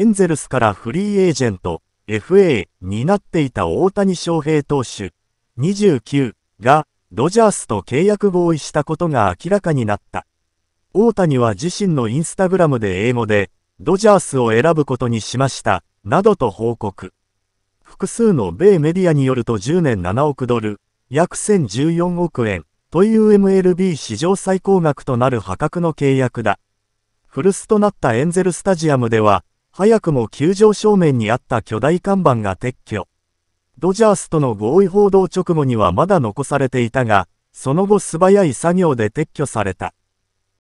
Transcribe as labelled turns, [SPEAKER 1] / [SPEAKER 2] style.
[SPEAKER 1] エンゼルスからフリーエージェント FA になっていた大谷翔平投手29がドジャースと契約合意したことが明らかになった。大谷は自身のインスタグラムで英語でドジャースを選ぶことにしましたなどと報告。複数の米メディアによると10年7億ドル約1014億円という MLB 史上最高額となる破格の契約だ。古巣となったエンゼルスタジアムでは早くも球場正面にあった巨大看板が撤去。ドジャースとの合意報道直後にはまだ残されていたが、その後素早い作業で撤去された。